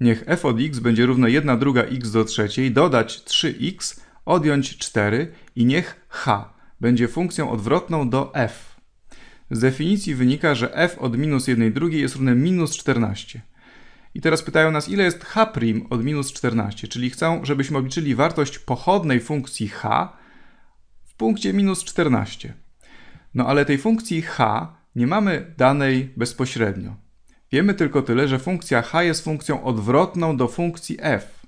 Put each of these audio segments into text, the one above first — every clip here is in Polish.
Niech f od x będzie równe 1 druga x do trzeciej, dodać 3x, odjąć 4 i niech h będzie funkcją odwrotną do f. Z definicji wynika, że f od minus 1 drugiej jest równe minus 14. I teraz pytają nas, ile jest h' od minus 14, czyli chcą, żebyśmy obliczyli wartość pochodnej funkcji h w punkcie minus 14. No ale tej funkcji h nie mamy danej bezpośrednio. Wiemy tylko tyle, że funkcja h jest funkcją odwrotną do funkcji f,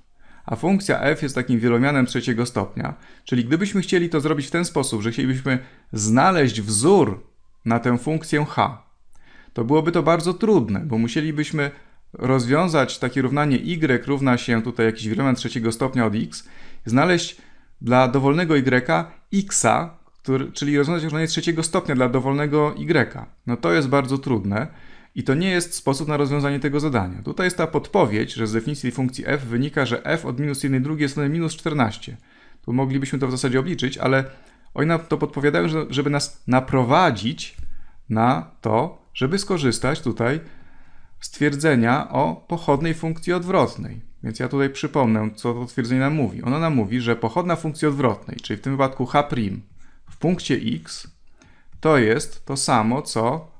a funkcja f jest takim wielomianem trzeciego stopnia. Czyli gdybyśmy chcieli to zrobić w ten sposób, że chcielibyśmy znaleźć wzór na tę funkcję h, to byłoby to bardzo trudne, bo musielibyśmy rozwiązać takie równanie y równa się tutaj jakiś wielomian trzeciego stopnia od x, znaleźć dla dowolnego y x czyli rozwiązać równanie trzeciego stopnia dla dowolnego y. No to jest bardzo trudne. I to nie jest sposób na rozwiązanie tego zadania. Tutaj jest ta podpowiedź, że z definicji funkcji f wynika, że f od minus 1 drugiej jest minus 14. Tu moglibyśmy to w zasadzie obliczyć, ale oni nam to podpowiadają, żeby nas naprowadzić na to, żeby skorzystać tutaj z twierdzenia o pochodnej funkcji odwrotnej. Więc ja tutaj przypomnę, co to twierdzenie nam mówi. Ono nam mówi, że pochodna funkcji odwrotnej, czyli w tym wypadku h' w punkcie x, to jest to samo, co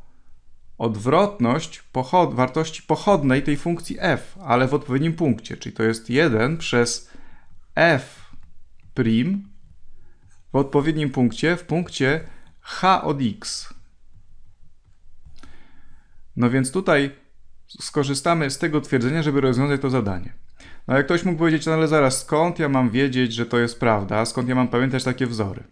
odwrotność wartości pochodnej tej funkcji f, ale w odpowiednim punkcie, czyli to jest 1 przez f' w odpowiednim punkcie, w punkcie h od x. No więc tutaj skorzystamy z tego twierdzenia, żeby rozwiązać to zadanie. No jak ktoś mógł powiedzieć, no ale zaraz, skąd ja mam wiedzieć, że to jest prawda? Skąd ja mam pamiętać takie wzory?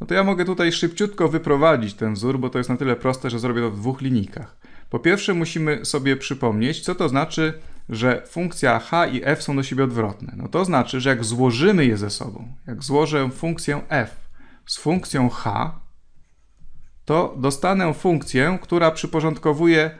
no to ja mogę tutaj szybciutko wyprowadzić ten wzór, bo to jest na tyle proste, że zrobię to w dwóch linijkach. Po pierwsze musimy sobie przypomnieć, co to znaczy, że funkcja h i f są do siebie odwrotne. No to znaczy, że jak złożymy je ze sobą, jak złożę funkcję f z funkcją h, to dostanę funkcję, która przyporządkowuje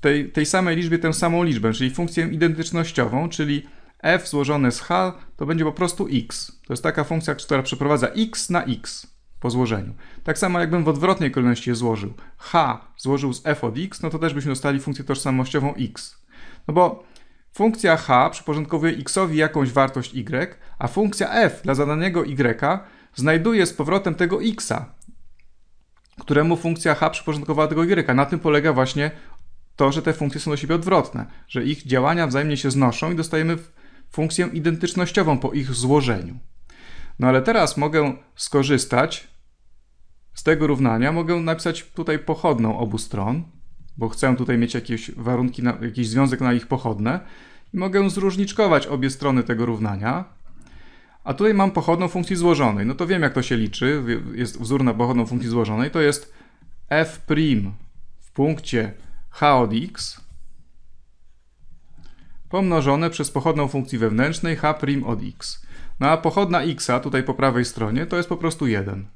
tej, tej samej liczbie tę samą liczbę, czyli funkcję identycznościową, czyli f złożone z h to będzie po prostu x. To jest taka funkcja, która przeprowadza x na x po złożeniu. Tak samo jakbym w odwrotnej kolejności je złożył. h złożył z f od x, no to też byśmy dostali funkcję tożsamościową x. No bo funkcja h przyporządkowuje xowi jakąś wartość y, a funkcja f dla zadanego y znajduje z powrotem tego xa, któremu funkcja h przyporządkowała tego y. Na tym polega właśnie to, że te funkcje są do siebie odwrotne, że ich działania wzajemnie się znoszą i dostajemy funkcję identycznościową po ich złożeniu. No ale teraz mogę skorzystać tego równania mogę napisać tutaj pochodną obu stron, bo chcę tutaj mieć jakieś warunki, na, jakiś związek na ich pochodne i mogę zróżniczkować obie strony tego równania. A tutaj mam pochodną funkcji złożonej. No to wiem, jak to się liczy. Jest wzór na pochodną funkcji złożonej. To jest f' w punkcie h od x pomnożone przez pochodną funkcji wewnętrznej h' od x. No a pochodna x'a tutaj po prawej stronie to jest po prostu 1.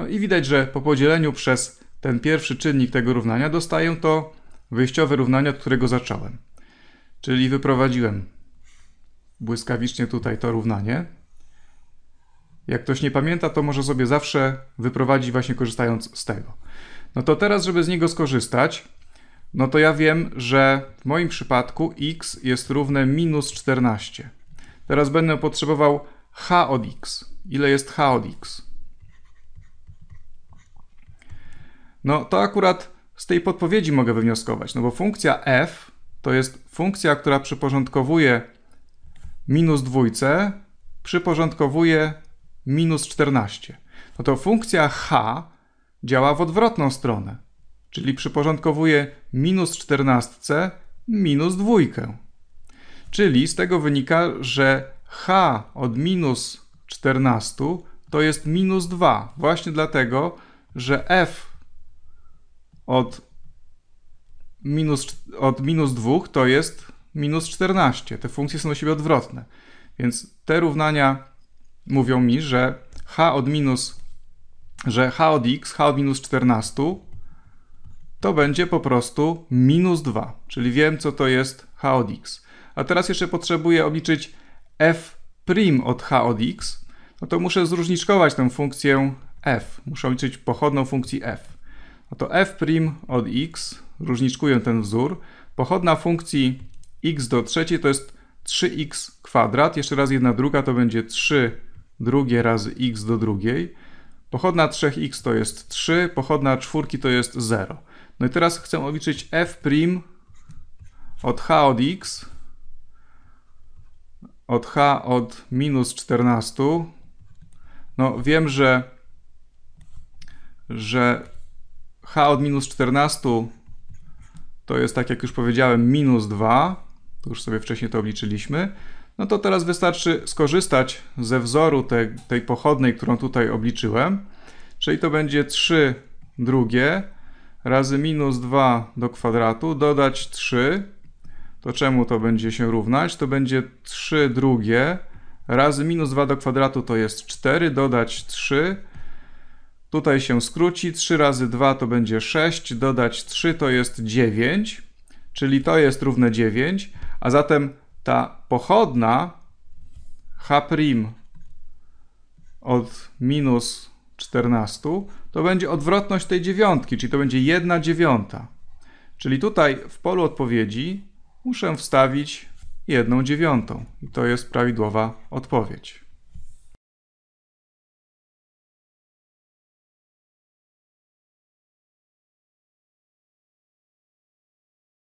No i widać, że po podzieleniu przez ten pierwszy czynnik tego równania dostaję to wyjściowe równanie, od którego zacząłem. Czyli wyprowadziłem błyskawicznie tutaj to równanie. Jak ktoś nie pamięta, to może sobie zawsze wyprowadzić właśnie korzystając z tego. No to teraz, żeby z niego skorzystać, no to ja wiem, że w moim przypadku x jest równe minus 14. Teraz będę potrzebował h od x. Ile jest h od x? No to akurat z tej podpowiedzi mogę wywnioskować, no bo funkcja f to jest funkcja, która przyporządkowuje minus dwójce, przyporządkowuje minus 14. No to funkcja h działa w odwrotną stronę, czyli przyporządkowuje minus 14 minus dwójkę. Czyli z tego wynika, że h od minus 14 to jest minus 2, właśnie dlatego, że f od minus, od minus 2 to jest minus 14. Te funkcje są do siebie odwrotne. Więc te równania mówią mi, że h od minus, że h od x, h od minus 14 to będzie po prostu minus 2, czyli wiem, co to jest h od x. A teraz jeszcze potrzebuję obliczyć f' od h od x, no to muszę zróżniczkować tę funkcję f. Muszę obliczyć pochodną funkcji f no to f' od x, różniczkuję ten wzór, pochodna funkcji x do trzeciej to jest 3x kwadrat, jeszcze raz jedna druga to będzie 3 drugie razy x do drugiej, pochodna 3x to jest 3, pochodna czwórki to jest 0. No i teraz chcę obliczyć f' od h od x, od h od minus 14. No wiem, że, że h od minus 14 to jest, tak jak już powiedziałem, minus 2. To już sobie wcześniej to obliczyliśmy. No to teraz wystarczy skorzystać ze wzoru te, tej pochodnej, którą tutaj obliczyłem. Czyli to będzie 3 drugie razy minus 2 do kwadratu, dodać 3. To czemu to będzie się równać? To będzie 3 drugie razy minus 2 do kwadratu to jest 4, dodać 3 Tutaj się skróci, 3 razy 2 to będzie 6, dodać 3 to jest 9, czyli to jest równe 9, a zatem ta pochodna h' od minus 14 to będzie odwrotność tej dziewiątki, czyli to będzie 1 dziewiąta. Czyli tutaj w polu odpowiedzi muszę wstawić 1 dziewiątą i to jest prawidłowa odpowiedź.